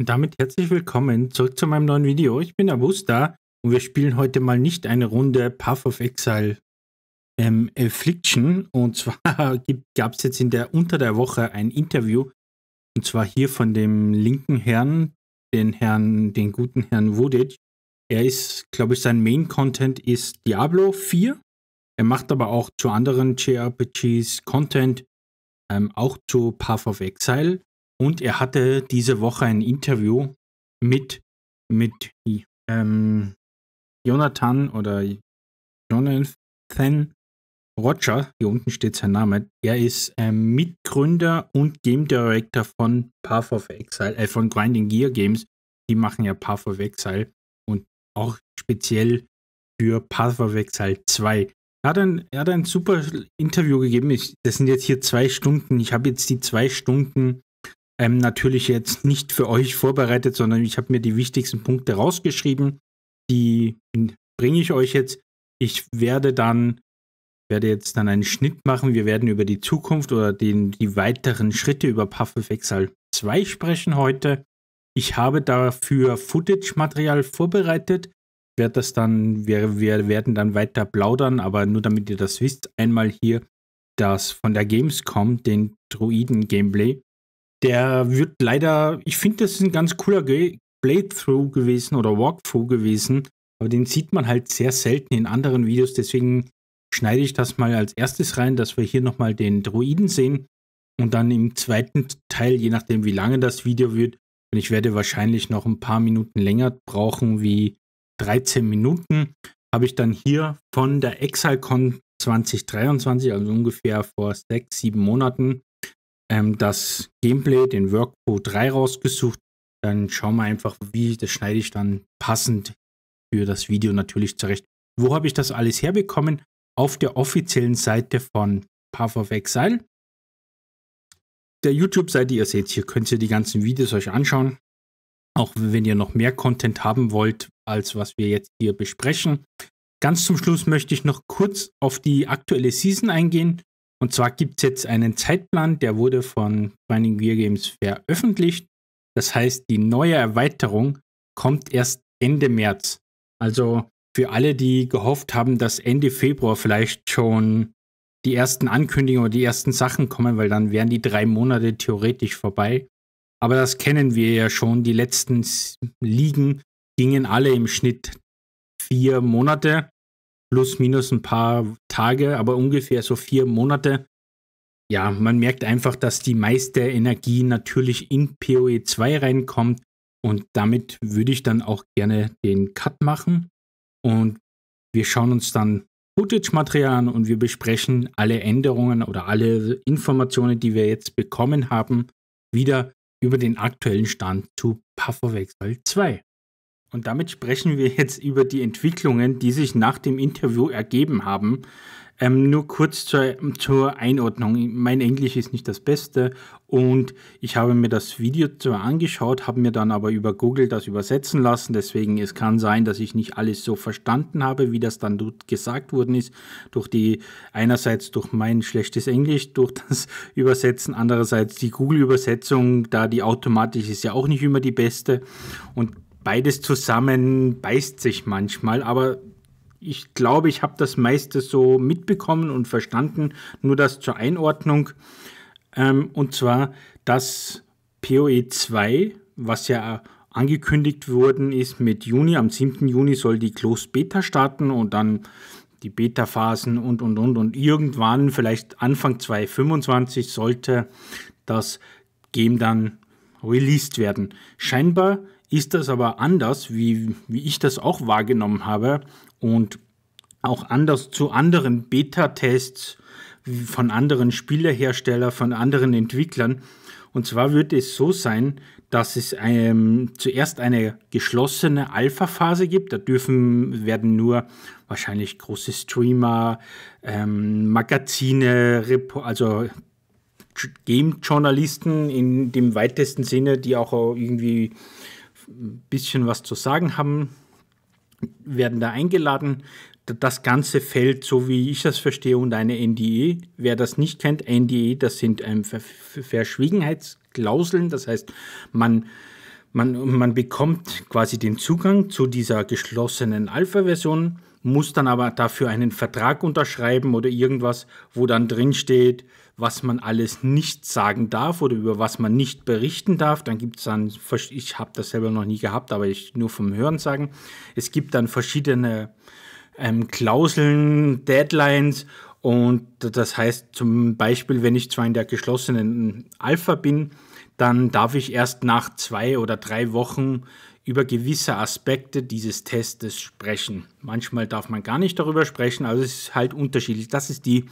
Und damit herzlich willkommen zurück zu meinem neuen Video. Ich bin der Abusta und wir spielen heute mal nicht eine Runde Path of Exile ähm, Affliction. Und zwar gab es jetzt in der unter der Woche ein Interview. Und zwar hier von dem linken Herrn, den Herrn, den guten Herrn Vudic. Er ist, glaube ich, sein Main-Content ist Diablo 4. Er macht aber auch zu anderen JRPGs Content, ähm, auch zu Path of Exile. Und er hatte diese Woche ein Interview mit, mit ähm, Jonathan oder Jonathan Roger, hier unten steht sein Name. Er ist ähm, Mitgründer und Game Director von Path of Exile, äh, von Grinding Gear Games. Die machen ja Path of Exile und auch speziell für Path of Exile 2. Er hat, ein, er hat ein super Interview gegeben. Ich, das sind jetzt hier zwei Stunden. Ich habe jetzt die zwei Stunden ähm, natürlich jetzt nicht für euch vorbereitet, sondern ich habe mir die wichtigsten Punkte rausgeschrieben. Die bringe ich euch jetzt. Ich werde dann werde jetzt dann einen Schnitt machen. Wir werden über die Zukunft oder den, die weiteren Schritte über Path of Exile 2 sprechen heute. Ich habe dafür Footage-Material vorbereitet. Werde das dann, wir, wir werden dann weiter plaudern, aber nur damit ihr das wisst, einmal hier das von der Gamescom, den Druiden-Gameplay. Der wird leider, ich finde, das ist ein ganz cooler Playthrough gewesen oder Walkthrough gewesen, aber den sieht man halt sehr selten in anderen Videos, deswegen schneide ich das mal als erstes rein, dass wir hier nochmal den Druiden sehen und dann im zweiten Teil, je nachdem wie lange das Video wird, und ich werde wahrscheinlich noch ein paar Minuten länger brauchen wie 13 Minuten, habe ich dann hier von der ExileCon 2023, also ungefähr vor sechs, sieben Monaten, ähm, das Gameplay, den Workflow 3 rausgesucht. Dann schauen wir einfach, wie das schneide ich dann passend für das Video natürlich zurecht. Wo habe ich das alles herbekommen? Auf der offiziellen Seite von Path of Exile. Der YouTube-Seite, ihr seht, hier könnt ihr die ganzen Videos euch anschauen. Auch wenn ihr noch mehr Content haben wollt, als was wir jetzt hier besprechen. Ganz zum Schluss möchte ich noch kurz auf die aktuelle Season eingehen. Und zwar gibt es jetzt einen Zeitplan, der wurde von Finding Gear Games veröffentlicht. Das heißt, die neue Erweiterung kommt erst Ende März. Also für alle, die gehofft haben, dass Ende Februar vielleicht schon die ersten Ankündigungen oder die ersten Sachen kommen, weil dann wären die drei Monate theoretisch vorbei. Aber das kennen wir ja schon. Die letzten Ligen gingen alle im Schnitt vier Monate plus minus ein paar Tage, aber ungefähr so vier Monate. Ja, man merkt einfach, dass die meiste Energie natürlich in PoE 2 reinkommt und damit würde ich dann auch gerne den Cut machen und wir schauen uns dann Footage-Material an und wir besprechen alle Änderungen oder alle Informationen, die wir jetzt bekommen haben, wieder über den aktuellen Stand zu Pufferwechsel 2. Und damit sprechen wir jetzt über die Entwicklungen, die sich nach dem Interview ergeben haben. Ähm, nur kurz zur, zur, Einordnung. Mein Englisch ist nicht das Beste und ich habe mir das Video zwar angeschaut, habe mir dann aber über Google das übersetzen lassen. Deswegen es kann sein, dass ich nicht alles so verstanden habe, wie das dann dort gesagt worden ist. Durch die einerseits durch mein schlechtes Englisch, durch das Übersetzen, andererseits die Google-Übersetzung, da die automatisch ist ja auch nicht immer die beste und beides zusammen beißt sich manchmal, aber ich glaube, ich habe das meiste so mitbekommen und verstanden. Nur das zur Einordnung. Ähm, und zwar, dass PoE 2, was ja angekündigt worden ist mit Juni, am 7. Juni soll die Closed Beta starten und dann die Beta-Phasen und, und, und. Und irgendwann, vielleicht Anfang 2025, sollte das Game dann released werden. Scheinbar ist das aber anders, wie, wie ich das auch wahrgenommen habe und auch anders zu anderen Beta-Tests von anderen Spielerherstellern, von anderen Entwicklern. Und zwar wird es so sein, dass es ähm, zuerst eine geschlossene Alpha-Phase gibt. Da dürfen, werden nur wahrscheinlich große Streamer, ähm, Magazine, Repo also Game-Journalisten in dem weitesten Sinne, die auch irgendwie ein bisschen was zu sagen haben, werden da eingeladen. Das Ganze fällt, so wie ich das verstehe, unter eine NDE. Wer das nicht kennt, NDE, das sind ähm, Ver Verschwiegenheitsklauseln. Das heißt, man, man, man bekommt quasi den Zugang zu dieser geschlossenen Alpha-Version, muss dann aber dafür einen Vertrag unterschreiben oder irgendwas, wo dann drin steht, was man alles nicht sagen darf oder über was man nicht berichten darf. Dann gibt es dann, ich habe das selber noch nie gehabt, aber ich nur vom Hören sagen, es gibt dann verschiedene ähm, Klauseln, Deadlines und das heißt zum Beispiel, wenn ich zwar in der geschlossenen Alpha bin, dann darf ich erst nach zwei oder drei Wochen über gewisse Aspekte dieses Testes sprechen. Manchmal darf man gar nicht darüber sprechen, also es ist halt unterschiedlich. Das ist die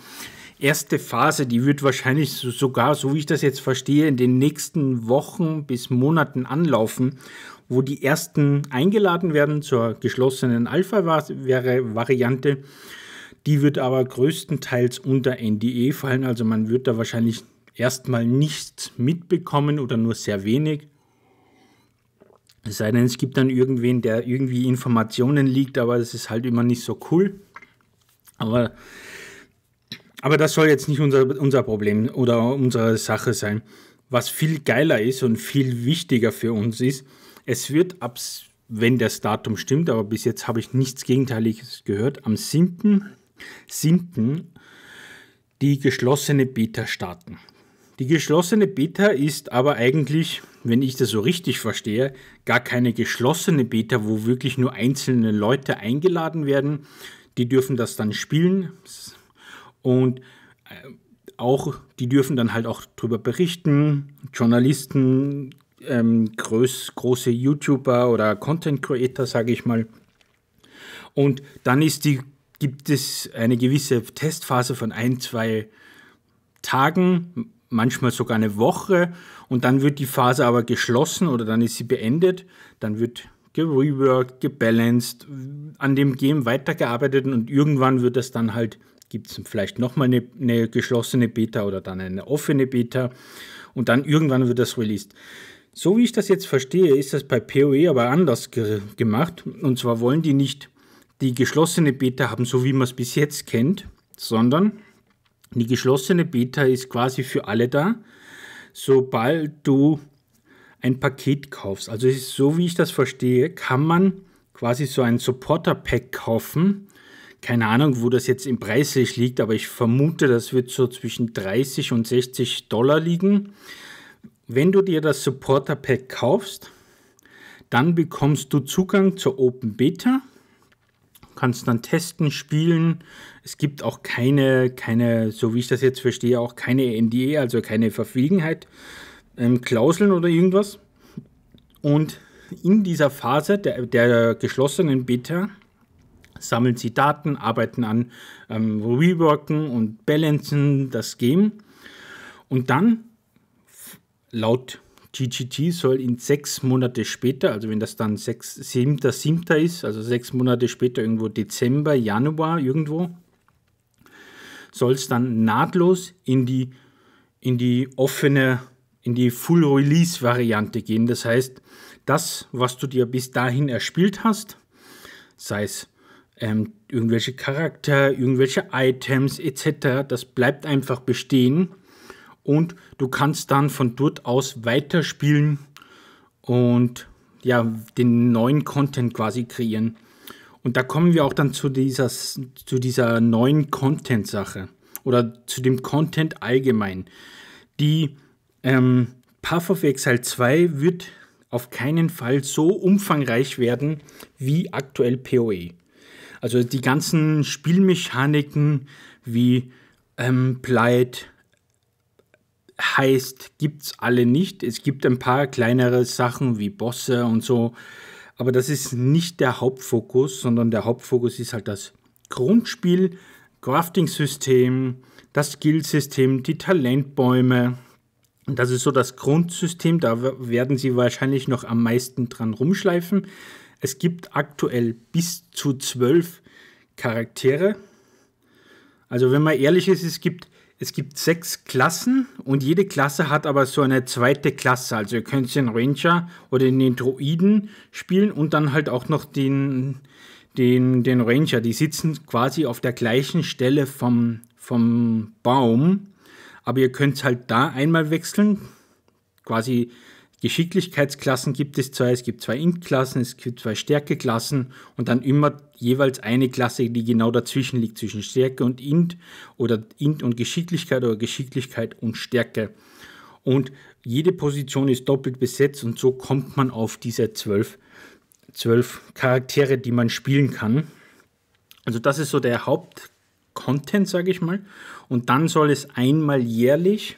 erste Phase, die wird wahrscheinlich sogar, so wie ich das jetzt verstehe, in den nächsten Wochen bis Monaten anlaufen, wo die ersten eingeladen werden zur geschlossenen Alpha-Variante. Die wird aber größtenteils unter NDE fallen, also man wird da wahrscheinlich erstmal nichts mitbekommen oder nur sehr wenig. Es sei denn, es gibt dann irgendwen, der irgendwie Informationen liegt, aber das ist halt immer nicht so cool. Aber aber das soll jetzt nicht unser, unser Problem oder unsere Sache sein. Was viel geiler ist und viel wichtiger für uns ist, es wird ab, wenn das Datum stimmt, aber bis jetzt habe ich nichts Gegenteiliges gehört, am 7. 7. die geschlossene Beta starten. Die geschlossene Beta ist aber eigentlich, wenn ich das so richtig verstehe, gar keine geschlossene Beta, wo wirklich nur einzelne Leute eingeladen werden. Die dürfen das dann spielen. Und äh, auch, die dürfen dann halt auch drüber berichten. Journalisten, ähm, groß, große YouTuber oder Content Creator, sage ich mal. Und dann ist die, gibt es eine gewisse Testphase von ein, zwei Tagen, manchmal sogar eine Woche. Und dann wird die Phase aber geschlossen oder dann ist sie beendet. Dann wird gereworked, gebalanced, an dem Game weitergearbeitet und irgendwann wird das dann halt gibt es vielleicht nochmal eine, eine geschlossene Beta oder dann eine offene Beta und dann irgendwann wird das released. So wie ich das jetzt verstehe, ist das bei PoE aber anders ge gemacht. Und zwar wollen die nicht die geschlossene Beta haben, so wie man es bis jetzt kennt, sondern die geschlossene Beta ist quasi für alle da, sobald du ein Paket kaufst. Also so wie ich das verstehe, kann man quasi so ein Supporter-Pack kaufen, keine Ahnung, wo das jetzt im preislich liegt, aber ich vermute, das wird so zwischen 30 und 60 Dollar liegen. Wenn du dir das Supporter Pack kaufst, dann bekommst du Zugang zur Open Beta, Du kannst dann testen, spielen. Es gibt auch keine, keine, so wie ich das jetzt verstehe, auch keine NDA, also keine Verfliegenheit, ähm, Klauseln oder irgendwas. Und in dieser Phase der, der geschlossenen Beta sammeln sie Daten, arbeiten an ähm, Reworken und Balancen das Game. Und dann, laut GGT, soll in sechs Monate später, also wenn das dann 7.7. ist, also sechs Monate später, irgendwo Dezember, Januar, irgendwo, soll es dann nahtlos in die, in die offene, in die Full-Release-Variante gehen. Das heißt, das, was du dir bis dahin erspielt hast, sei es ähm, irgendwelche Charakter, irgendwelche Items etc. Das bleibt einfach bestehen und du kannst dann von dort aus weiterspielen und ja, den neuen Content quasi kreieren. Und da kommen wir auch dann zu dieser, zu dieser neuen Content-Sache oder zu dem Content allgemein. Die ähm, Path of Exile 2 wird auf keinen Fall so umfangreich werden wie aktuell PoE. Also die ganzen Spielmechaniken wie ähm, Heist gibt es alle nicht. Es gibt ein paar kleinere Sachen wie Bosse und so, aber das ist nicht der Hauptfokus, sondern der Hauptfokus ist halt das Grundspiel, Crafting-System, das Skill-System, die Talentbäume. Das ist so das Grundsystem, da werden sie wahrscheinlich noch am meisten dran rumschleifen. Es gibt aktuell bis zu zwölf Charaktere. Also wenn man ehrlich ist, es gibt, es gibt sechs Klassen und jede Klasse hat aber so eine zweite Klasse. Also ihr könnt den Ranger oder den Droiden spielen und dann halt auch noch den, den, den Ranger. Die sitzen quasi auf der gleichen Stelle vom, vom Baum. Aber ihr könnt halt da einmal wechseln, quasi Geschicklichkeitsklassen gibt es zwei, es gibt zwei Int-Klassen, es gibt zwei Stärke-Klassen und dann immer jeweils eine Klasse, die genau dazwischen liegt, zwischen Stärke und Int oder Int und Geschicklichkeit oder Geschicklichkeit und Stärke. Und jede Position ist doppelt besetzt und so kommt man auf diese zwölf, zwölf Charaktere, die man spielen kann. Also das ist so der Hauptcontent, sage ich mal. Und dann soll es einmal jährlich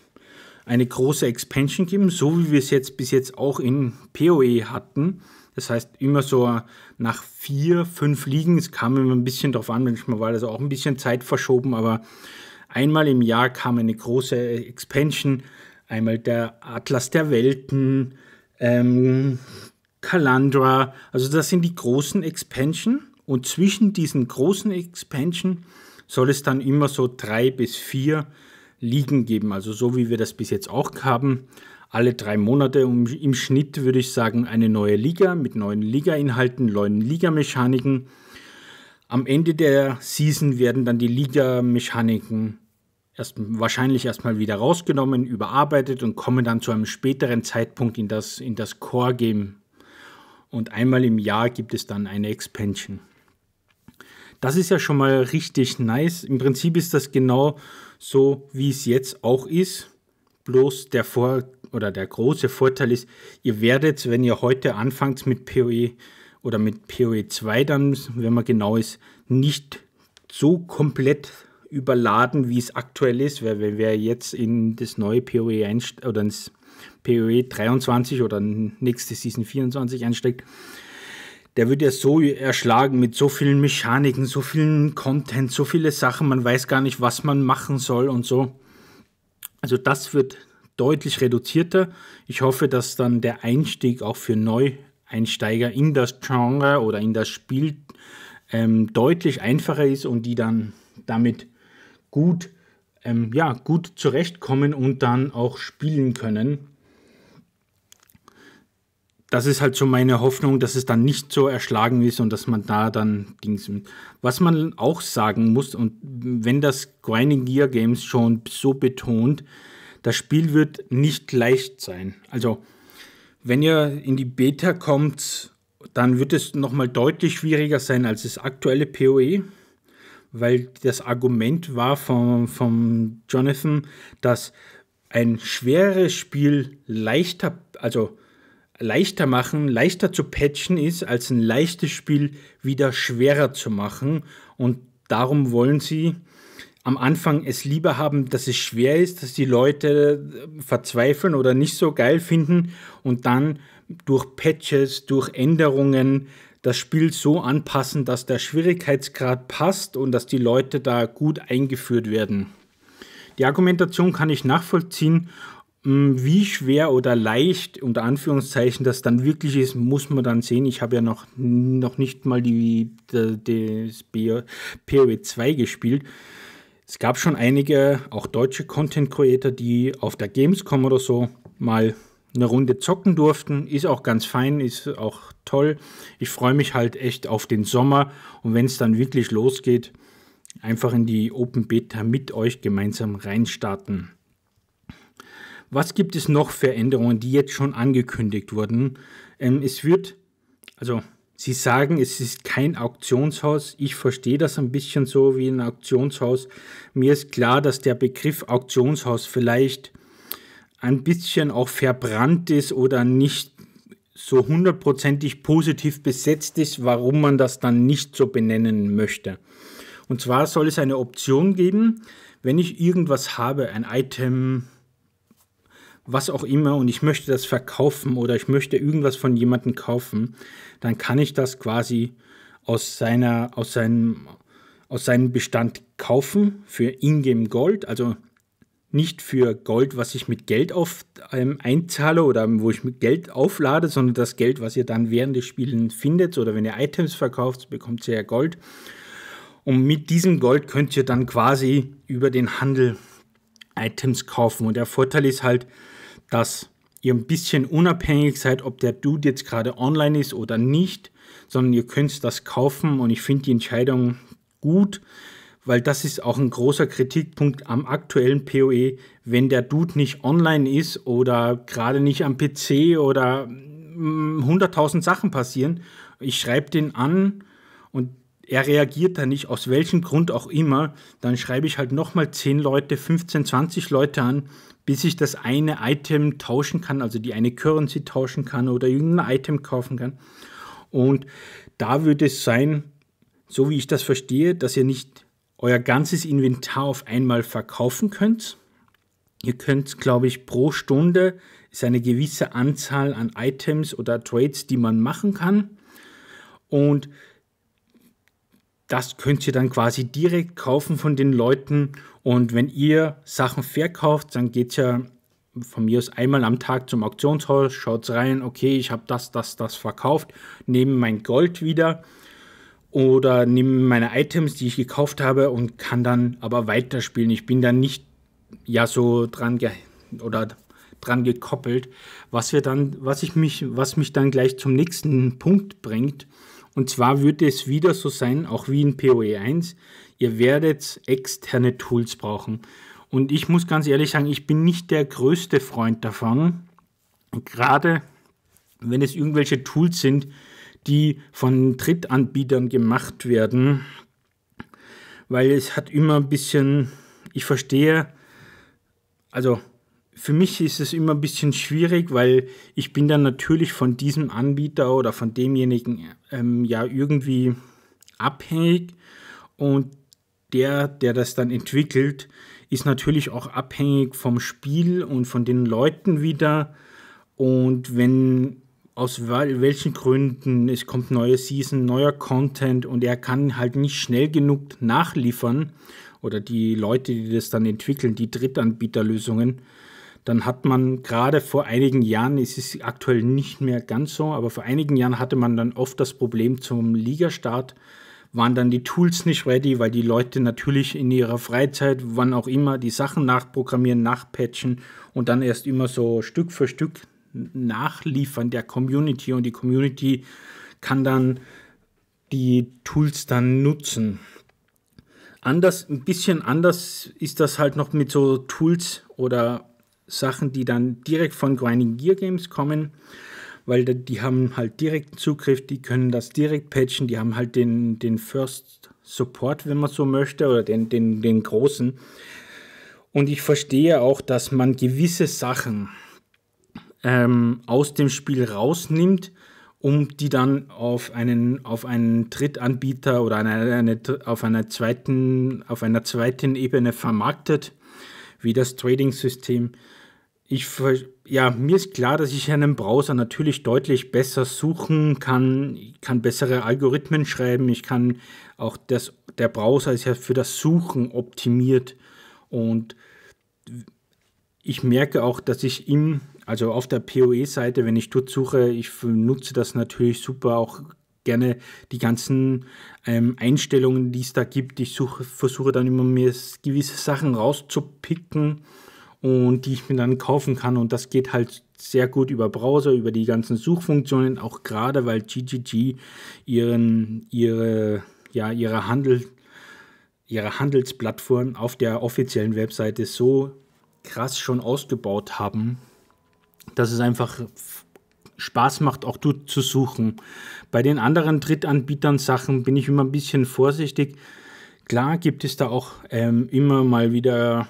eine große Expansion geben, so wie wir es jetzt bis jetzt auch in PoE hatten. Das heißt, immer so nach vier, fünf Ligen, es kam immer ein bisschen drauf an, manchmal war das auch ein bisschen Zeit verschoben, aber einmal im Jahr kam eine große Expansion, einmal der Atlas der Welten, ähm, Calandra, also das sind die großen Expansion und zwischen diesen großen Expansion soll es dann immer so drei bis vier Ligen geben. Also so wie wir das bis jetzt auch haben. Alle drei Monate im Schnitt würde ich sagen eine neue Liga mit neuen Liga-Inhalten, neuen Liga-Mechaniken. Am Ende der Season werden dann die Ligamechaniken erst, wahrscheinlich erstmal wieder rausgenommen, überarbeitet und kommen dann zu einem späteren Zeitpunkt in das, in das Core-Game. Und einmal im Jahr gibt es dann eine Expansion. Das ist ja schon mal richtig nice. Im Prinzip ist das genau so wie es jetzt auch ist. Bloß der Vor oder der große Vorteil ist, ihr werdet, wenn ihr heute anfangt mit PoE oder mit PoE 2 dann, wenn man genau ist, nicht so komplett überladen, wie es aktuell ist, weil wenn wir jetzt in das neue PoE einst oder ins PoE 23 oder nächste Season 24 einsteigt, der wird ja so erschlagen mit so vielen Mechaniken, so vielen Content, so viele Sachen, man weiß gar nicht, was man machen soll und so. Also das wird deutlich reduzierter. Ich hoffe, dass dann der Einstieg auch für Neueinsteiger in das Genre oder in das Spiel ähm, deutlich einfacher ist und die dann damit gut, ähm, ja, gut zurechtkommen und dann auch spielen können das ist halt so meine Hoffnung, dass es dann nicht so erschlagen ist und dass man da dann Dings. Was man auch sagen muss, und wenn das Grinding Gear Games schon so betont, das Spiel wird nicht leicht sein. Also, wenn ihr in die Beta kommt, dann wird es nochmal deutlich schwieriger sein als das aktuelle PoE, weil das Argument war von, von Jonathan, dass ein schweres Spiel leichter, also leichter machen, leichter zu patchen ist, als ein leichtes Spiel wieder schwerer zu machen. Und darum wollen sie am Anfang es lieber haben, dass es schwer ist, dass die Leute äh, verzweifeln oder nicht so geil finden und dann durch Patches, durch Änderungen das Spiel so anpassen, dass der Schwierigkeitsgrad passt und dass die Leute da gut eingeführt werden. Die Argumentation kann ich nachvollziehen hm, wie schwer oder leicht, unter Anführungszeichen, das dann wirklich ist, muss man dann sehen. Ich habe ja noch, noch nicht mal die, die, das POW 2 gespielt. Es gab schon einige, auch deutsche Content Creator, die auf der Gamescom oder so mal eine Runde zocken durften. Ist auch ganz fein, ist auch toll. Ich freue mich halt echt auf den Sommer und wenn es dann wirklich losgeht, einfach in die Open Beta mit euch gemeinsam reinstarten. Was gibt es noch für Änderungen, die jetzt schon angekündigt wurden? Ähm, es wird, also Sie sagen, es ist kein Auktionshaus. Ich verstehe das ein bisschen so wie ein Auktionshaus. Mir ist klar, dass der Begriff Auktionshaus vielleicht ein bisschen auch verbrannt ist oder nicht so hundertprozentig positiv besetzt ist, warum man das dann nicht so benennen möchte. Und zwar soll es eine Option geben, wenn ich irgendwas habe, ein Item, was auch immer und ich möchte das verkaufen oder ich möchte irgendwas von jemandem kaufen, dann kann ich das quasi aus, seiner, aus, seinem, aus seinem Bestand kaufen für Ingame Gold, also nicht für Gold, was ich mit Geld auf, ähm, einzahle oder wo ich mit Geld auflade, sondern das Geld, was ihr dann während des Spielens findet oder wenn ihr Items verkauft, bekommt ihr ja Gold. Und mit diesem Gold könnt ihr dann quasi über den Handel Items kaufen. Und der Vorteil ist halt, dass ihr ein bisschen unabhängig seid, ob der Dude jetzt gerade online ist oder nicht, sondern ihr könnt das kaufen und ich finde die Entscheidung gut, weil das ist auch ein großer Kritikpunkt am aktuellen PoE, wenn der Dude nicht online ist oder gerade nicht am PC oder 100.000 mm, Sachen passieren. Ich schreibe den an und er reagiert da nicht, aus welchem Grund auch immer, dann schreibe ich halt nochmal 10 Leute, 15, 20 Leute an, bis ich das eine Item tauschen kann, also die eine Currency tauschen kann oder irgendein Item kaufen kann. Und da würde es sein, so wie ich das verstehe, dass ihr nicht euer ganzes Inventar auf einmal verkaufen könnt. Ihr könnt, glaube ich, pro Stunde ist eine gewisse Anzahl an Items oder Trades, die man machen kann. Und das könnt ihr dann quasi direkt kaufen von den Leuten. Und wenn ihr Sachen verkauft, dann geht ja von mir aus einmal am Tag zum Auktionshaus, schaut rein, okay, ich habe das, das, das verkauft, nehme mein Gold wieder oder nehme meine Items, die ich gekauft habe und kann dann aber weiterspielen. Ich bin dann nicht ja so dran oder dran gekoppelt, was wir dann, was ich mich, was mich dann gleich zum nächsten Punkt bringt. Und zwar wird es wieder so sein, auch wie in PoE 1, ihr werdet externe Tools brauchen. Und ich muss ganz ehrlich sagen, ich bin nicht der größte Freund davon, gerade wenn es irgendwelche Tools sind, die von Drittanbietern gemacht werden, weil es hat immer ein bisschen, ich verstehe, also für mich ist es immer ein bisschen schwierig, weil ich bin dann natürlich von diesem Anbieter oder von demjenigen ähm, ja irgendwie abhängig und der, der das dann entwickelt, ist natürlich auch abhängig vom Spiel und von den Leuten wieder. Und wenn aus welchen Gründen es kommt neue Season, neuer Content und er kann halt nicht schnell genug nachliefern oder die Leute, die das dann entwickeln, die Drittanbieterlösungen, dann hat man gerade vor einigen Jahren, es ist aktuell nicht mehr ganz so, aber vor einigen Jahren hatte man dann oft das Problem zum Ligastart, waren dann die Tools nicht ready, weil die Leute natürlich in ihrer Freizeit, wann auch immer, die Sachen nachprogrammieren, nachpatchen und dann erst immer so Stück für Stück nachliefern der Community und die Community kann dann die Tools dann nutzen. Anders, ein bisschen anders ist das halt noch mit so Tools oder Sachen, die dann direkt von Grinding Gear Games kommen, weil die haben halt direkten Zugriff, die können das direkt patchen, die haben halt den, den First Support, wenn man so möchte, oder den, den, den großen. Und ich verstehe auch, dass man gewisse Sachen ähm, aus dem Spiel rausnimmt, um die dann auf einen, auf einen Drittanbieter oder eine, eine, auf, einer zweiten, auf einer zweiten Ebene vermarktet, wie das Trading-System ich, ja, mir ist klar, dass ich einen Browser natürlich deutlich besser suchen kann. Ich kann bessere Algorithmen schreiben. Ich kann auch das, der Browser ist ja für das Suchen optimiert. Und ich merke auch, dass ich im, also auf der PoE-Seite, wenn ich dort suche, ich nutze das natürlich super auch gerne die ganzen ähm, Einstellungen, die es da gibt. Ich suche, versuche dann immer mir gewisse Sachen rauszupicken und die ich mir dann kaufen kann. Und das geht halt sehr gut über Browser, über die ganzen Suchfunktionen, auch gerade weil GGG ihren, ihre, ja, ihre, Handel, ihre Handelsplattform auf der offiziellen Webseite so krass schon ausgebaut haben, dass es einfach Spaß macht, auch dort zu suchen. Bei den anderen Drittanbietern Sachen bin ich immer ein bisschen vorsichtig. Klar gibt es da auch ähm, immer mal wieder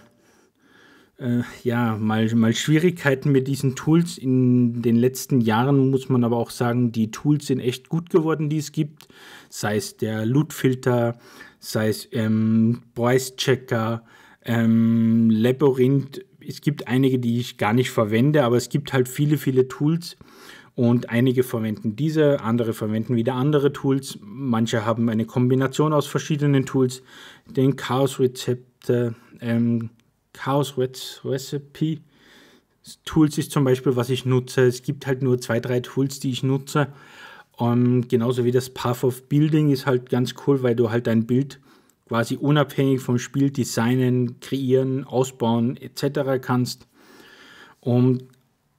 äh, ja, mal, mal Schwierigkeiten mit diesen Tools. In den letzten Jahren muss man aber auch sagen, die Tools sind echt gut geworden, die es gibt. Sei es der Loot-Filter, sei es ähm, Price-Checker, ähm, Labyrinth. Es gibt einige, die ich gar nicht verwende, aber es gibt halt viele, viele Tools. Und einige verwenden diese, andere verwenden wieder andere Tools. Manche haben eine Kombination aus verschiedenen Tools, den Chaos-Rezepte, ähm, Chaos Recipe Tools ist zum Beispiel, was ich nutze. Es gibt halt nur zwei, drei Tools, die ich nutze. Und ähm, genauso wie das Path of Building ist halt ganz cool, weil du halt dein Bild quasi unabhängig vom Spiel designen, kreieren, ausbauen etc. kannst. Und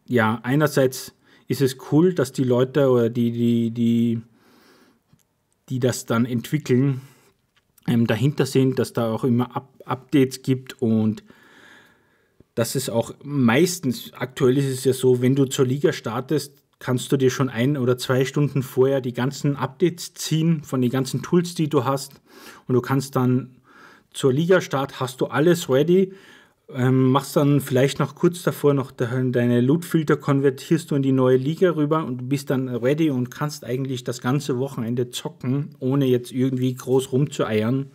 ja, einerseits ist es cool, dass die Leute oder die, die, die, die das dann entwickeln, ähm, dahinter sind, dass da auch immer Up Updates gibt und das ist auch meistens, aktuell ist es ja so, wenn du zur Liga startest, kannst du dir schon ein oder zwei Stunden vorher die ganzen Updates ziehen von den ganzen Tools, die du hast. Und du kannst dann zur Liga-Start hast du alles ready. Ähm, machst dann vielleicht noch kurz davor noch deine Loot-Filter, konvertierst du in die neue Liga rüber und du bist dann ready und kannst eigentlich das ganze Wochenende zocken, ohne jetzt irgendwie groß rumzueiern.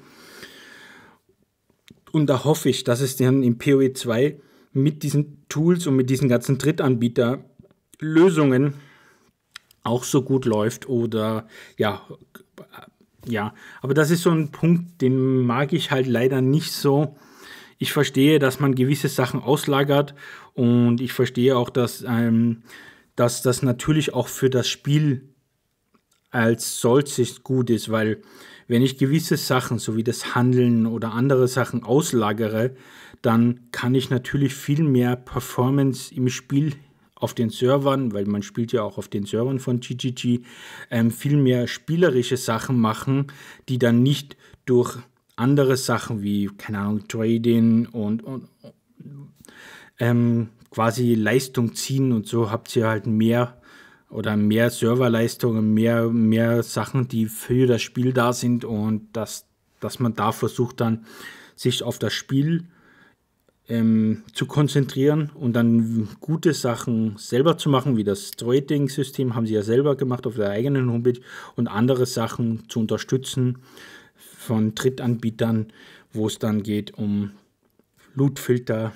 Und da hoffe ich, dass es dann im PoE 2 mit diesen Tools und mit diesen ganzen Drittanbieter-Lösungen auch so gut läuft oder ja, ja, aber das ist so ein Punkt, den mag ich halt leider nicht so. Ich verstehe, dass man gewisse Sachen auslagert und ich verstehe auch, dass, ähm, dass das natürlich auch für das Spiel als solches gut ist, weil wenn ich gewisse Sachen, so wie das Handeln oder andere Sachen auslagere, dann kann ich natürlich viel mehr Performance im Spiel auf den Servern, weil man spielt ja auch auf den Servern von GGG, ähm, viel mehr spielerische Sachen machen, die dann nicht durch andere Sachen wie, keine Ahnung, Trading und, und ähm, quasi Leistung ziehen und so habt ihr halt mehr oder mehr Serverleistungen, mehr, mehr Sachen, die für das Spiel da sind und dass, dass man da versucht dann sich auf das Spiel ähm, zu konzentrieren und dann gute Sachen selber zu machen, wie das Trading-System haben sie ja selber gemacht auf der eigenen Homepage und andere Sachen zu unterstützen von Drittanbietern, wo es dann geht um Lootfilter,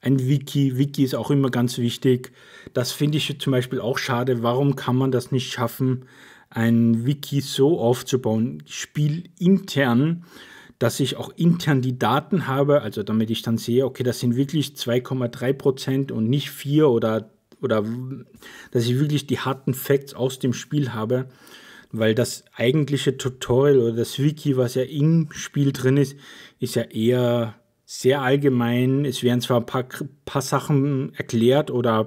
ein Wiki. Wiki ist auch immer ganz wichtig. Das finde ich zum Beispiel auch schade. Warum kann man das nicht schaffen, ein Wiki so aufzubauen, spielintern, dass ich auch intern die Daten habe, also damit ich dann sehe, okay, das sind wirklich 2,3 Prozent und nicht 4 oder, oder dass ich wirklich die harten Facts aus dem Spiel habe, weil das eigentliche Tutorial oder das Wiki, was ja im Spiel drin ist, ist ja eher sehr allgemein. Es werden zwar ein paar, paar Sachen erklärt oder ein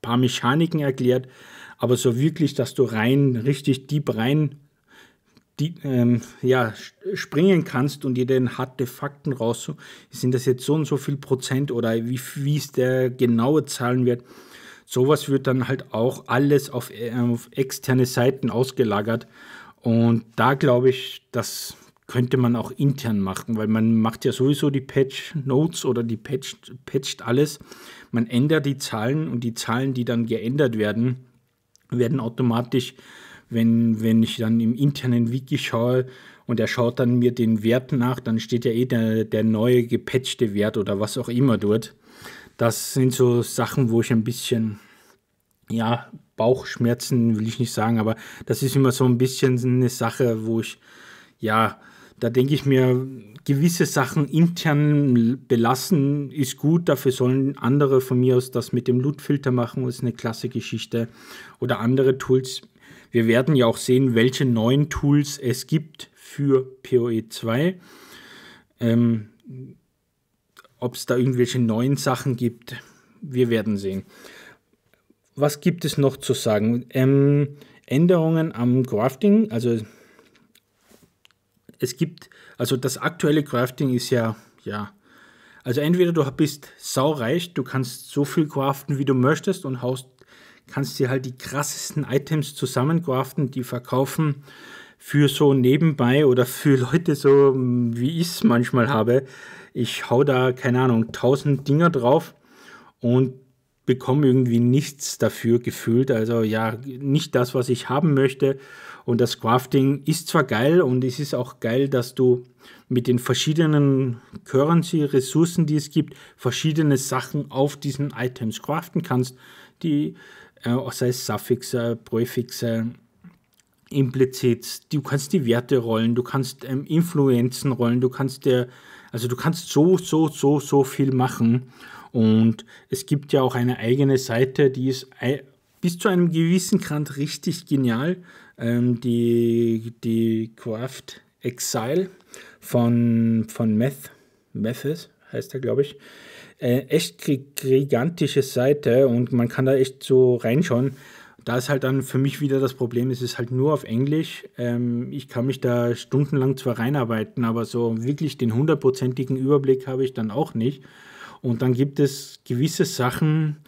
paar Mechaniken erklärt, aber so wirklich, dass du rein, richtig deep rein die, ähm, ja, springen kannst und dir den harte Fakten raus, sind das jetzt so und so viel Prozent oder wie, wie ist der genaue Zahlenwert, sowas wird dann halt auch alles auf, äh, auf externe Seiten ausgelagert. Und da glaube ich, dass könnte man auch intern machen, weil man macht ja sowieso die Patch Notes oder die Patch, patcht alles. Man ändert die Zahlen und die Zahlen, die dann geändert werden, werden automatisch, wenn, wenn ich dann im internen Wiki schaue und er schaut dann mir den Wert nach, dann steht ja eh der, der neue gepatchte Wert oder was auch immer dort. Das sind so Sachen, wo ich ein bisschen, ja, Bauchschmerzen will ich nicht sagen, aber das ist immer so ein bisschen eine Sache, wo ich, ja, da denke ich mir, gewisse Sachen intern belassen ist gut, dafür sollen andere von mir aus das mit dem Lootfilter machen, das ist eine klasse Geschichte. Oder andere Tools. Wir werden ja auch sehen, welche neuen Tools es gibt für PoE 2. Ähm, Ob es da irgendwelche neuen Sachen gibt, wir werden sehen. Was gibt es noch zu sagen? Ähm, Änderungen am Grafting, also es gibt, also das aktuelle Crafting ist ja, ja, also entweder du bist saureich, du kannst so viel craften, wie du möchtest und haust, kannst dir halt die krassesten Items zusammen craften, die verkaufen für so nebenbei oder für Leute so, wie ich es manchmal habe. Ich hau da, keine Ahnung, tausend Dinger drauf und bekomme irgendwie nichts dafür gefühlt. Also ja, nicht das, was ich haben möchte. Und das Crafting ist zwar geil und es ist auch geil, dass du mit den verschiedenen Currency-Ressourcen, die es gibt, verschiedene Sachen auf diesen Items craften kannst, die, äh, sei es Suffixe, Präfixe, implizit, du kannst die Werte rollen, du kannst ähm, Influenzen rollen, du kannst dir, also du kannst so, so, so, so viel machen. Und es gibt ja auch eine eigene Seite, die ist äh, bis zu einem gewissen Grad richtig genial, ähm, die, die Craft Exile von, von Meth, Methes heißt er, glaube ich. Äh, echt gigantische Seite und man kann da echt so reinschauen. Da ist halt dann für mich wieder das Problem, es ist halt nur auf Englisch. Ähm, ich kann mich da stundenlang zwar reinarbeiten, aber so wirklich den hundertprozentigen Überblick habe ich dann auch nicht. Und dann gibt es gewisse Sachen,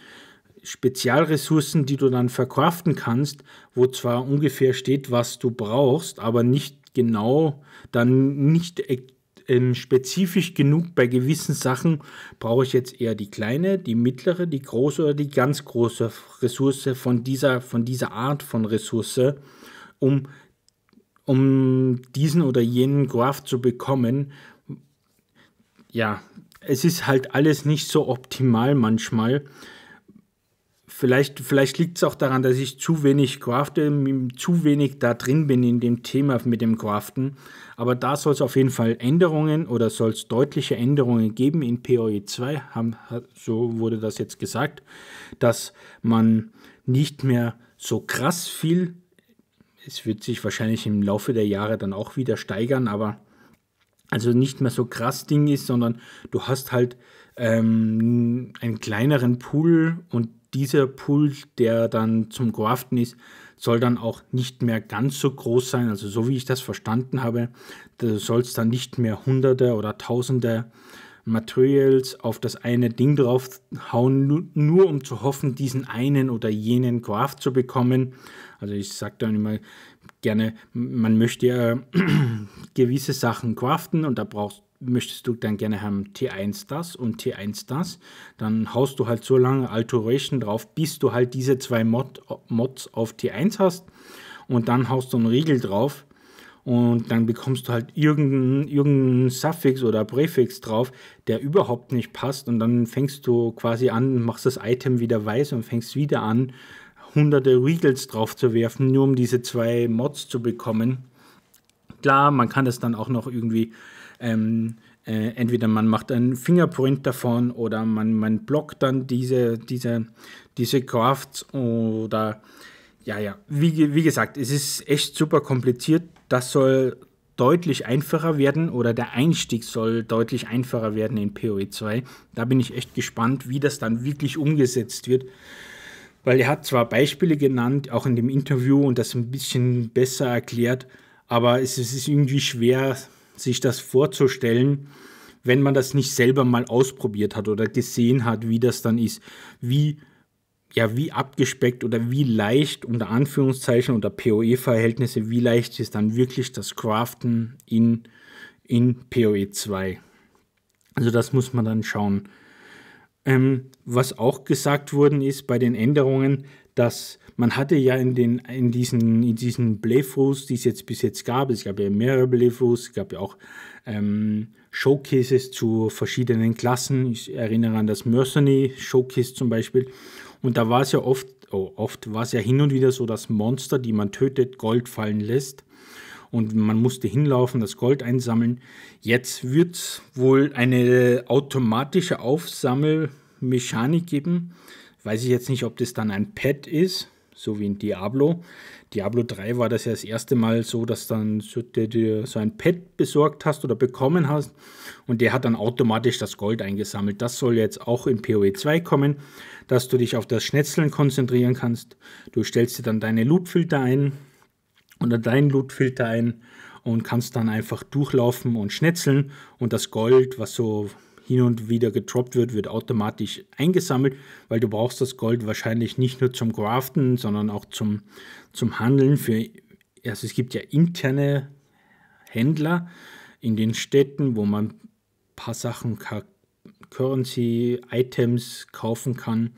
Spezialressourcen, die du dann verkraften kannst, wo zwar ungefähr steht, was du brauchst, aber nicht genau, dann nicht äh, spezifisch genug bei gewissen Sachen brauche ich jetzt eher die kleine, die mittlere, die große oder die ganz große Ressource von dieser, von dieser Art von Ressource, um, um diesen oder jenen Graph zu bekommen. Ja, es ist halt alles nicht so optimal manchmal. Vielleicht, vielleicht liegt es auch daran, dass ich zu wenig crafte, zu wenig da drin bin in dem Thema mit dem Craften. Aber da soll es auf jeden Fall Änderungen oder soll es deutliche Änderungen geben in POE 2. so wurde das jetzt gesagt, dass man nicht mehr so krass viel, es wird sich wahrscheinlich im Laufe der Jahre dann auch wieder steigern, aber also nicht mehr so krass Ding ist, sondern du hast halt ähm, einen kleineren Pool und dieser Pool, der dann zum Graften ist, soll dann auch nicht mehr ganz so groß sein. Also so wie ich das verstanden habe, da soll es dann nicht mehr Hunderte oder Tausende Materials auf das eine Ding draufhauen, nur, nur um zu hoffen, diesen einen oder jenen Graph zu bekommen. Also ich sage dann immer gerne, man möchte ja gewisse Sachen craften und da brauchst du möchtest du dann gerne haben T1 das und T1 das, dann haust du halt so lange Alteration drauf, bis du halt diese zwei Mod, Mods auf T1 hast und dann haust du einen Riegel drauf und dann bekommst du halt irgendeinen irgendein Suffix oder Präfix drauf, der überhaupt nicht passt und dann fängst du quasi an, machst das Item wieder weiß und fängst wieder an, hunderte Riegels drauf zu werfen, nur um diese zwei Mods zu bekommen. Klar, man kann das dann auch noch irgendwie ähm, äh, entweder man macht einen Fingerprint davon oder man, man blockt dann diese, diese, diese Crafts oder ja, ja. Wie, wie gesagt, es ist echt super kompliziert. Das soll deutlich einfacher werden oder der Einstieg soll deutlich einfacher werden in PoE 2. Da bin ich echt gespannt, wie das dann wirklich umgesetzt wird. Weil er hat zwar Beispiele genannt, auch in dem Interview und das ein bisschen besser erklärt, aber es, es ist irgendwie schwer, sich das vorzustellen, wenn man das nicht selber mal ausprobiert hat oder gesehen hat, wie das dann ist, wie ja, wie abgespeckt oder wie leicht unter Anführungszeichen oder PoE-Verhältnisse, wie leicht ist dann wirklich das Craften in, in PoE 2. Also das muss man dann schauen. Ähm, was auch gesagt worden ist bei den Änderungen, dass man hatte ja in, den, in diesen, in diesen Playthroughs, die es jetzt bis jetzt gab, es gab ja mehrere Playthroughs, es gab ja auch ähm, Showcases zu verschiedenen Klassen. Ich erinnere an das Mercenary Showcase zum Beispiel. Und da war es ja oft, oh, oft war es ja hin und wieder so, dass Monster, die man tötet, Gold fallen lässt. Und man musste hinlaufen, das Gold einsammeln. Jetzt wird es wohl eine automatische Aufsammelmechanik geben. Weiß ich jetzt nicht, ob das dann ein Pad ist so wie in Diablo. Diablo 3 war das ja das erste Mal so, dass dann so, dir, dir so ein Pet besorgt hast oder bekommen hast und der hat dann automatisch das Gold eingesammelt. Das soll jetzt auch in PoE 2 kommen, dass du dich auf das Schnetzeln konzentrieren kannst. Du stellst dir dann deine Lootfilter ein oder deinen Lootfilter ein und kannst dann einfach durchlaufen und schnetzeln und das Gold, was so hin und wieder getroppt wird, wird automatisch eingesammelt, weil du brauchst das Gold wahrscheinlich nicht nur zum Craften, sondern auch zum, zum Handeln. Für, also es gibt ja interne Händler in den Städten, wo man ein paar Sachen, Currency, Items kaufen kann.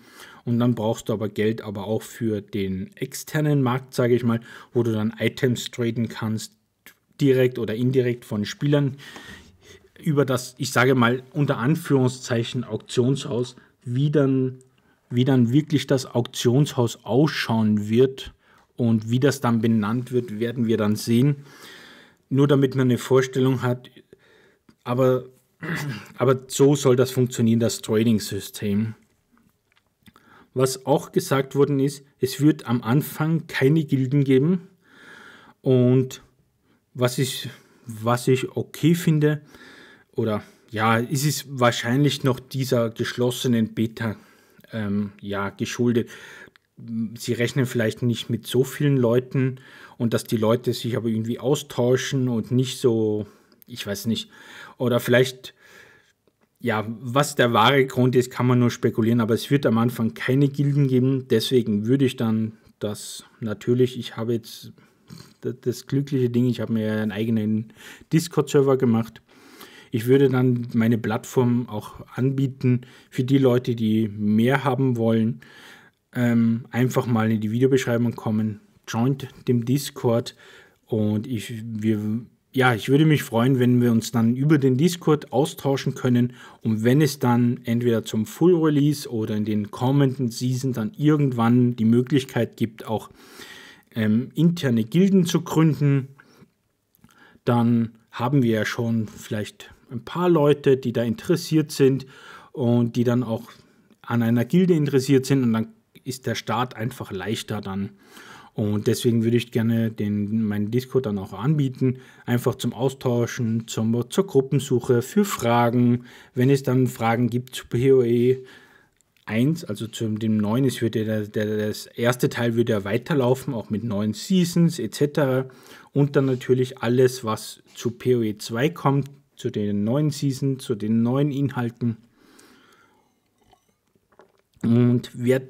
Und dann brauchst du aber Geld, aber auch für den externen Markt, sage ich mal, wo du dann Items traden kannst, direkt oder indirekt von Spielern über das, ich sage mal unter Anführungszeichen Auktionshaus, wie dann, wie dann wirklich das Auktionshaus ausschauen wird und wie das dann benannt wird, werden wir dann sehen. Nur damit man eine Vorstellung hat, aber, aber so soll das funktionieren, das Trading-System. Was auch gesagt worden ist, es wird am Anfang keine Gilden geben. Und was ich, was ich okay finde, oder ja, ist es wahrscheinlich noch dieser geschlossenen Beta ähm, ja, geschuldet. Sie rechnen vielleicht nicht mit so vielen Leuten und dass die Leute sich aber irgendwie austauschen und nicht so, ich weiß nicht, oder vielleicht, ja, was der wahre Grund ist, kann man nur spekulieren, aber es wird am Anfang keine Gilden geben, deswegen würde ich dann das natürlich, ich habe jetzt das glückliche Ding, ich habe mir einen eigenen Discord-Server gemacht ich würde dann meine Plattform auch anbieten für die Leute, die mehr haben wollen. Ähm, einfach mal in die Videobeschreibung kommen, joint dem Discord und ich, wir, ja, ich würde mich freuen, wenn wir uns dann über den Discord austauschen können und wenn es dann entweder zum Full Release oder in den kommenden Season dann irgendwann die Möglichkeit gibt, auch ähm, interne Gilden zu gründen, dann haben wir ja schon vielleicht ein paar Leute, die da interessiert sind und die dann auch an einer Gilde interessiert sind und dann ist der Start einfach leichter dann. Und deswegen würde ich gerne den, meinen Discord dann auch anbieten, einfach zum Austauschen, zum, zur Gruppensuche, für Fragen. Wenn es dann Fragen gibt zu PoE 1, also zu dem neuen, es wird der, der, das erste Teil würde ja weiterlaufen, auch mit neuen Seasons etc. Und dann natürlich alles, was zu PoE 2 kommt, zu den neuen Season, zu den neuen Inhalten. Und wer,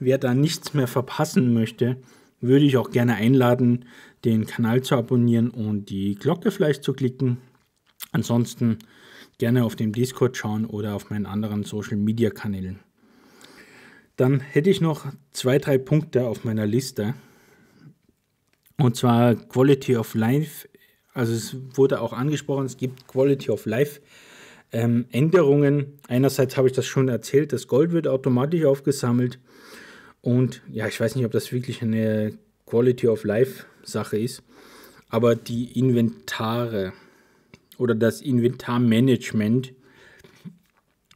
wer da nichts mehr verpassen möchte, würde ich auch gerne einladen, den Kanal zu abonnieren und die Glocke vielleicht zu klicken. Ansonsten gerne auf dem Discord schauen oder auf meinen anderen Social Media Kanälen. Dann hätte ich noch zwei, drei Punkte auf meiner Liste. Und zwar Quality of Life also es wurde auch angesprochen, es gibt Quality of Life ähm, Änderungen. Einerseits habe ich das schon erzählt, das Gold wird automatisch aufgesammelt. Und ja, ich weiß nicht, ob das wirklich eine Quality of Life Sache ist, aber die Inventare oder das Inventarmanagement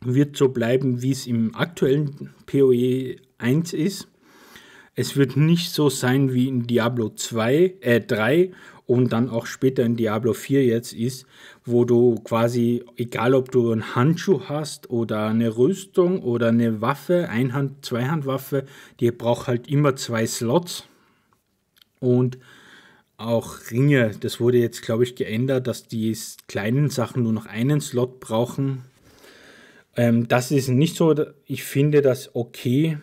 wird so bleiben, wie es im aktuellen PoE 1 ist. Es wird nicht so sein wie in Diablo 2, äh 3 und dann auch später in Diablo 4 jetzt ist, wo du quasi, egal ob du einen Handschuh hast oder eine Rüstung oder eine Waffe, Einhand-, Zweihandwaffe, die braucht halt immer zwei Slots und auch Ringe. Das wurde jetzt, glaube ich, geändert, dass die kleinen Sachen nur noch einen Slot brauchen. Ähm, das ist nicht so, ich finde das okay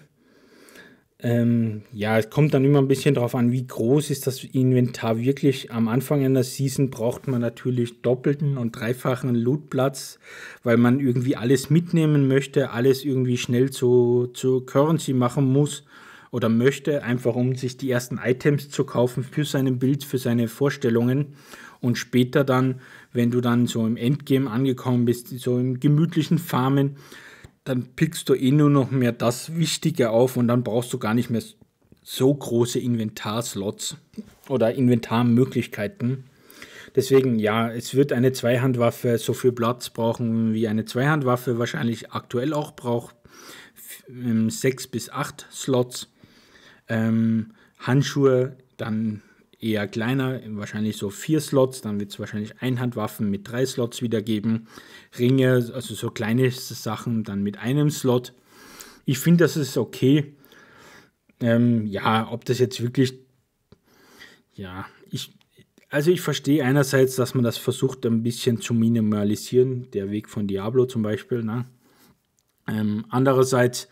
ähm, ja, es kommt dann immer ein bisschen darauf an, wie groß ist das Inventar wirklich. Am Anfang einer Season braucht man natürlich doppelten und dreifachen Lootplatz, weil man irgendwie alles mitnehmen möchte, alles irgendwie schnell zu, zu Currency machen muss oder möchte, einfach um sich die ersten Items zu kaufen für sein Bild, für seine Vorstellungen. Und später dann, wenn du dann so im Endgame angekommen bist, so im gemütlichen Farmen, dann pickst du eh nur noch mehr das Wichtige auf und dann brauchst du gar nicht mehr so große Inventarslots oder Inventarmöglichkeiten. Deswegen, ja, es wird eine Zweihandwaffe so viel Platz brauchen, wie eine Zweihandwaffe wahrscheinlich aktuell auch braucht. Ähm, sechs bis acht Slots. Ähm, Handschuhe, dann eher kleiner, wahrscheinlich so vier Slots, dann wird es wahrscheinlich Einhandwaffen mit drei Slots wieder geben, Ringe, also so kleine Sachen dann mit einem Slot. Ich finde, das ist okay. Ähm, ja, ob das jetzt wirklich, ja, ich, also ich verstehe einerseits, dass man das versucht ein bisschen zu minimalisieren, der Weg von Diablo zum Beispiel, ne? Ähm, andererseits,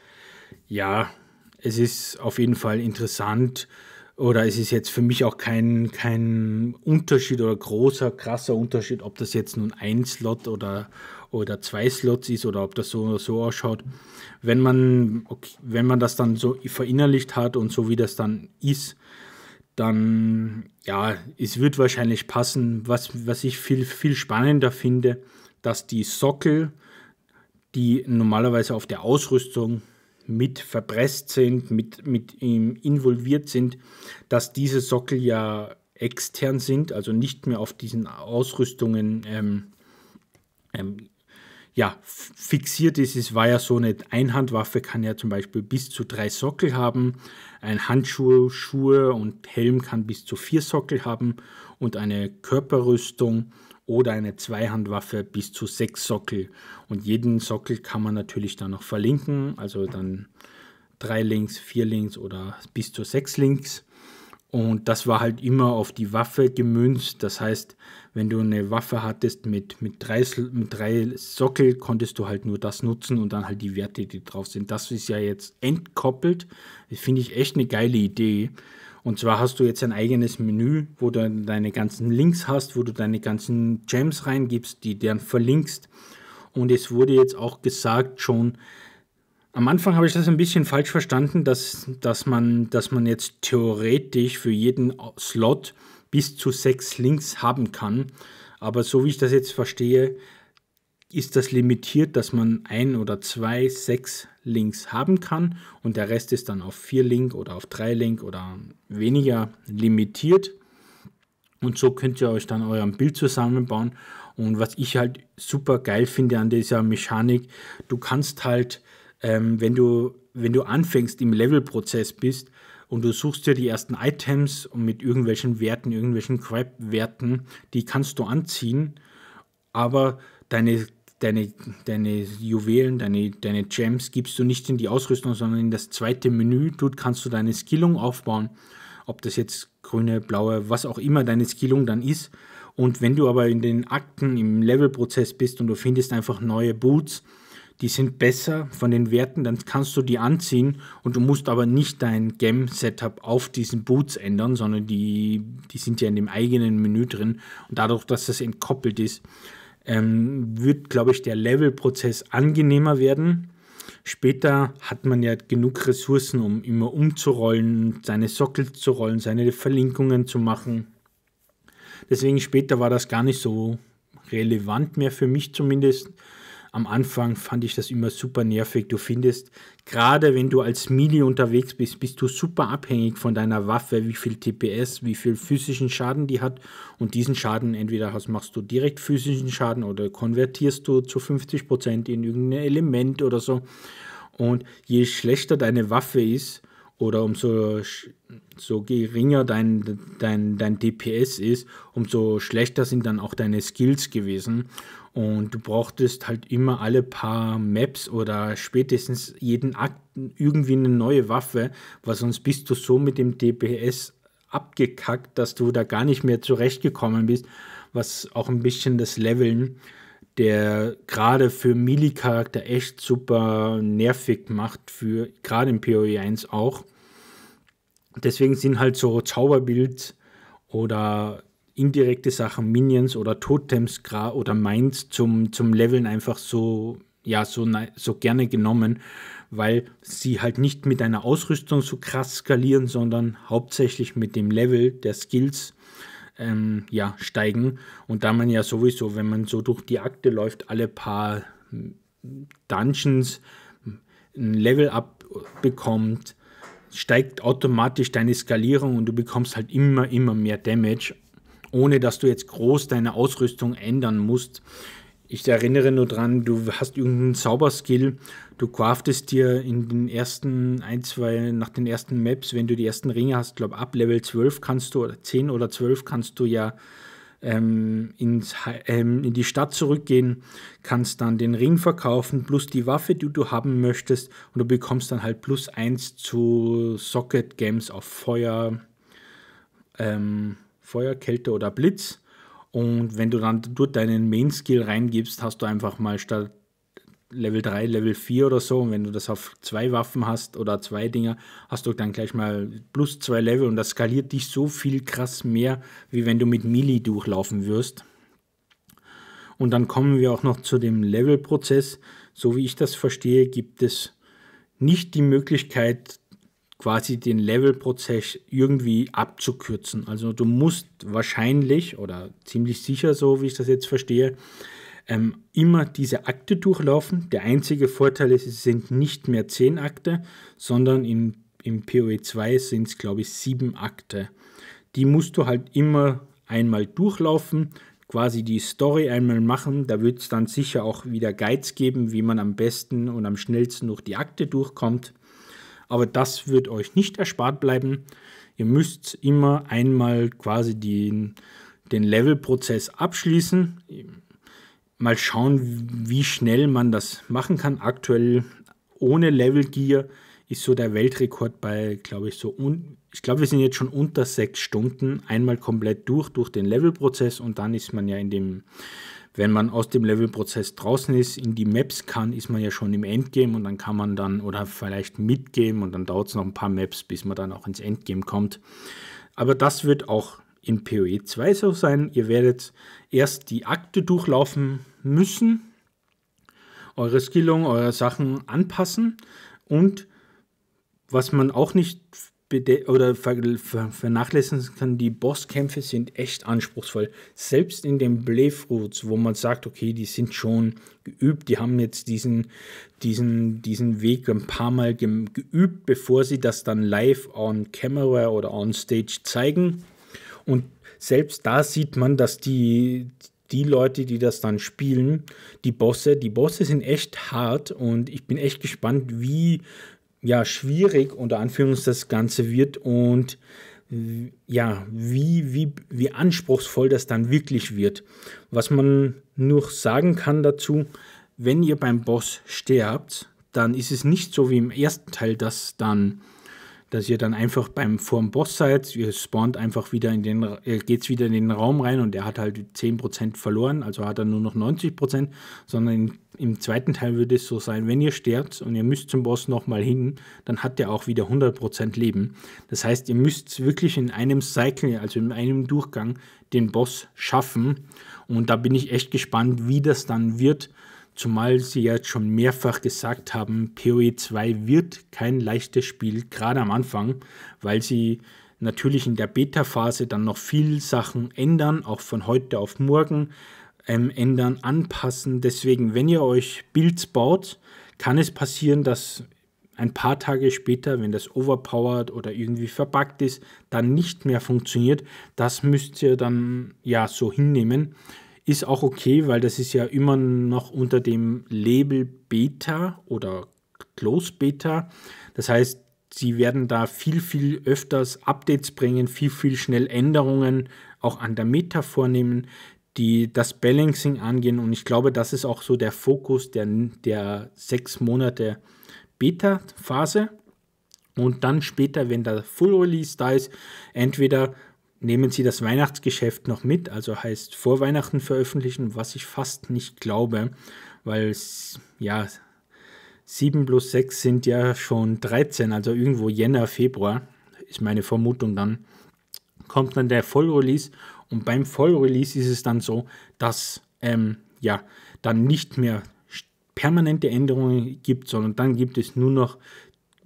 ja, es ist auf jeden Fall interessant, oder es ist jetzt für mich auch kein, kein Unterschied oder großer, krasser Unterschied, ob das jetzt nun ein Slot oder, oder zwei Slots ist oder ob das so oder so ausschaut. Wenn man, okay, wenn man das dann so verinnerlicht hat und so wie das dann ist, dann ja, es wird wahrscheinlich passen. Was, was ich viel, viel spannender finde, dass die Sockel, die normalerweise auf der Ausrüstung mit verpresst sind, mit, mit ihm involviert sind, dass diese Sockel ja extern sind, also nicht mehr auf diesen Ausrüstungen ähm, ähm, ja, fixiert ist. Es war ja so eine Einhandwaffe, kann ja zum Beispiel bis zu drei Sockel haben, ein Handschuh, Schuhe und Helm kann bis zu vier Sockel haben und eine Körperrüstung oder eine Zweihandwaffe bis zu sechs Sockel. Und jeden Sockel kann man natürlich dann noch verlinken, also dann drei Links, vier Links oder bis zu sechs Links. Und das war halt immer auf die Waffe gemünzt. Das heißt, wenn du eine Waffe hattest mit, mit, drei, mit drei Sockel, konntest du halt nur das nutzen und dann halt die Werte, die drauf sind. Das ist ja jetzt entkoppelt. Das finde ich echt eine geile Idee. Und zwar hast du jetzt ein eigenes Menü, wo du deine ganzen Links hast, wo du deine ganzen Gems reingibst, die deren verlinkst. Und es wurde jetzt auch gesagt schon, am Anfang habe ich das ein bisschen falsch verstanden, dass, dass, man, dass man jetzt theoretisch für jeden Slot bis zu sechs Links haben kann. Aber so wie ich das jetzt verstehe, ist das limitiert, dass man ein oder zwei, sechs Links haben kann und der Rest ist dann auf 4 Link oder auf 3 Link oder weniger limitiert. Und so könnt ihr euch dann euer Bild zusammenbauen. Und was ich halt super geil finde an dieser Mechanik, du kannst halt, ähm, wenn, du, wenn du anfängst im Levelprozess bist und du suchst dir die ersten Items und mit irgendwelchen Werten, irgendwelchen Crap-Werten, die kannst du anziehen, aber deine deine, deine Juwelen, deine, deine Gems gibst du nicht in die Ausrüstung, sondern in das zweite Menü. Dort kannst du deine Skillung aufbauen, ob das jetzt grüne, blaue, was auch immer deine Skillung dann ist. Und wenn du aber in den Akten im Levelprozess bist und du findest einfach neue Boots, die sind besser von den Werten, dann kannst du die anziehen und du musst aber nicht dein Gem-Setup auf diesen Boots ändern, sondern die, die sind ja in dem eigenen Menü drin und dadurch, dass das entkoppelt ist, ähm, wird, glaube ich, der Levelprozess angenehmer werden. Später hat man ja genug Ressourcen, um immer umzurollen, seine Sockel zu rollen, seine Verlinkungen zu machen. Deswegen später war das gar nicht so relevant mehr für mich zumindest am Anfang fand ich das immer super nervig. Du findest, gerade wenn du als Mini unterwegs bist, bist du super abhängig von deiner Waffe, wie viel TPS, wie viel physischen Schaden die hat. Und diesen Schaden entweder machst du direkt physischen Schaden oder konvertierst du zu 50% in irgendein Element oder so. Und je schlechter deine Waffe ist, oder umso, so geringer dein, dein, dein DPS ist, umso schlechter sind dann auch deine Skills gewesen. Und du brauchtest halt immer alle paar Maps oder spätestens jeden Akt irgendwie eine neue Waffe, weil sonst bist du so mit dem DPS abgekackt, dass du da gar nicht mehr zurechtgekommen bist, was auch ein bisschen das Leveln der gerade für Melee-Charakter echt super nervig macht, für gerade im PoE 1 auch. Deswegen sind halt so Zauberbild oder indirekte Sachen, Minions oder Totems oder Minds zum, zum Leveln einfach so, ja, so, ne, so gerne genommen, weil sie halt nicht mit einer Ausrüstung so krass skalieren, sondern hauptsächlich mit dem Level der Skills ähm, ja, steigen. Und da man ja sowieso, wenn man so durch die Akte läuft, alle paar Dungeons ein Level up bekommt, steigt automatisch deine Skalierung und du bekommst halt immer, immer mehr Damage, ohne dass du jetzt groß deine Ausrüstung ändern musst. Ich erinnere nur dran, du hast irgendeinen Zauberskill, du craftest dir in den ersten ein, zwei, nach den ersten Maps, wenn du die ersten Ringe hast, glaube ab Level 12 kannst du, oder 10 oder 12 kannst du ja ähm, ins, ähm, in die Stadt zurückgehen, kannst dann den Ring verkaufen, plus die Waffe, die du haben möchtest, und du bekommst dann halt plus eins zu Socket Games auf Feuer, ähm, Feuer, Kälte oder Blitz. Und wenn du dann dort deinen Main Skill reingibst, hast du einfach mal statt Level 3, Level 4 oder so. Und wenn du das auf zwei Waffen hast oder zwei Dinger, hast du dann gleich mal plus zwei Level und das skaliert dich so viel krass mehr, wie wenn du mit Melee durchlaufen wirst. Und dann kommen wir auch noch zu dem Level-Prozess. So wie ich das verstehe, gibt es nicht die Möglichkeit, quasi den Level-Prozess irgendwie abzukürzen. Also du musst wahrscheinlich oder ziemlich sicher, so wie ich das jetzt verstehe, ähm, immer diese Akte durchlaufen. Der einzige Vorteil ist, es sind nicht mehr zehn Akte, sondern in, im POE 2 sind es, glaube ich, sieben Akte. Die musst du halt immer einmal durchlaufen, quasi die Story einmal machen. Da wird es dann sicher auch wieder Guides geben, wie man am besten und am schnellsten durch die Akte durchkommt. Aber das wird euch nicht erspart bleiben. Ihr müsst immer einmal quasi den, den Level-Prozess abschließen. Mal schauen, wie schnell man das machen kann. Aktuell ohne Level Gear ist so der Weltrekord bei, glaube ich, so, un ich glaube, wir sind jetzt schon unter sechs Stunden, einmal komplett durch, durch den Levelprozess und dann ist man ja in dem, wenn man aus dem Levelprozess draußen ist, in die Maps kann, ist man ja schon im Endgame und dann kann man dann, oder vielleicht Midgame und dann dauert es noch ein paar Maps, bis man dann auch ins Endgame kommt. Aber das wird auch in PoE 2 so sein. Ihr werdet erst die Akte durchlaufen, müssen eure Skillung, eure Sachen anpassen und was man auch nicht oder vernachlässigen kann, die Bosskämpfe sind echt anspruchsvoll. Selbst in den Blaythroughs, wo man sagt, okay, die sind schon geübt, die haben jetzt diesen, diesen, diesen Weg ein paar Mal geübt, bevor sie das dann live on camera oder on stage zeigen. Und selbst da sieht man, dass die, die Leute, die das dann spielen, die Bosse, die Bosse sind echt hart und ich bin echt gespannt, wie ja, schwierig unter Anführungszeichen das Ganze wird und ja, wie, wie, wie anspruchsvoll das dann wirklich wird. Was man noch sagen kann dazu, wenn ihr beim Boss sterbt, dann ist es nicht so wie im ersten Teil, dass dann dass ihr dann einfach beim vorm Boss seid, ihr spawnt einfach wieder in den, geht's wieder in den Raum rein und er hat halt 10% verloren, also hat er nur noch 90%, sondern in, im zweiten Teil würde es so sein, wenn ihr sterbt und ihr müsst zum Boss nochmal hin, dann hat er auch wieder 100% Leben. Das heißt, ihr müsst wirklich in einem Cycle, also in einem Durchgang, den Boss schaffen und da bin ich echt gespannt, wie das dann wird, zumal sie jetzt schon mehrfach gesagt haben, PoE 2 wird kein leichtes Spiel, gerade am Anfang, weil sie natürlich in der Beta-Phase dann noch viel Sachen ändern, auch von heute auf morgen ähm, ändern, anpassen. Deswegen, wenn ihr euch Builds baut, kann es passieren, dass ein paar Tage später, wenn das overpowered oder irgendwie verbuggt ist, dann nicht mehr funktioniert. Das müsst ihr dann ja so hinnehmen. Ist auch okay, weil das ist ja immer noch unter dem Label Beta oder Close Beta. Das heißt, sie werden da viel, viel öfters Updates bringen, viel, viel schnell Änderungen auch an der Meta vornehmen, die das Balancing angehen. Und ich glaube, das ist auch so der Fokus der, der sechs Monate Beta-Phase. Und dann später, wenn der Full Release da ist, entweder nehmen sie das Weihnachtsgeschäft noch mit, also heißt vor Weihnachten veröffentlichen, was ich fast nicht glaube, weil ja 7 plus 6 sind ja schon 13, also irgendwo Jänner, Februar ist meine Vermutung dann. Kommt dann der Vollrelease und beim Vollrelease ist es dann so, dass ähm, ja dann nicht mehr permanente Änderungen gibt, sondern dann gibt es nur noch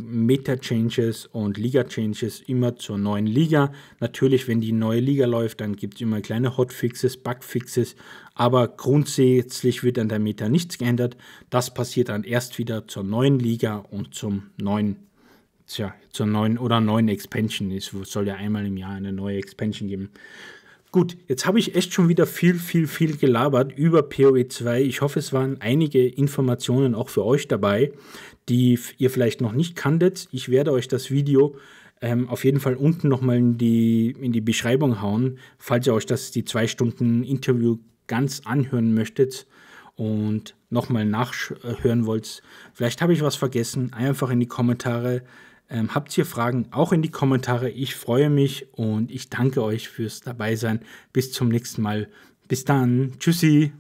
Meta-Changes und Liga-Changes immer zur neuen Liga. Natürlich, wenn die neue Liga läuft, dann gibt es immer kleine Hotfixes, Bugfixes, aber grundsätzlich wird an der Meta nichts geändert. Das passiert dann erst wieder zur neuen Liga und zum neuen, tja, zur neuen oder neuen Expansion. Es soll ja einmal im Jahr eine neue Expansion geben. Gut, jetzt habe ich echt schon wieder viel, viel, viel gelabert über PoE 2. Ich hoffe, es waren einige Informationen auch für euch dabei die ihr vielleicht noch nicht kanntet. Ich werde euch das Video ähm, auf jeden Fall unten nochmal in die, in die Beschreibung hauen, falls ihr euch das die zwei Stunden Interview ganz anhören möchtet und nochmal nachhören wollt. Vielleicht habe ich was vergessen, einfach in die Kommentare. Ähm, habt ihr Fragen? Auch in die Kommentare. Ich freue mich und ich danke euch fürs Dabeisein. Bis zum nächsten Mal. Bis dann. Tschüssi.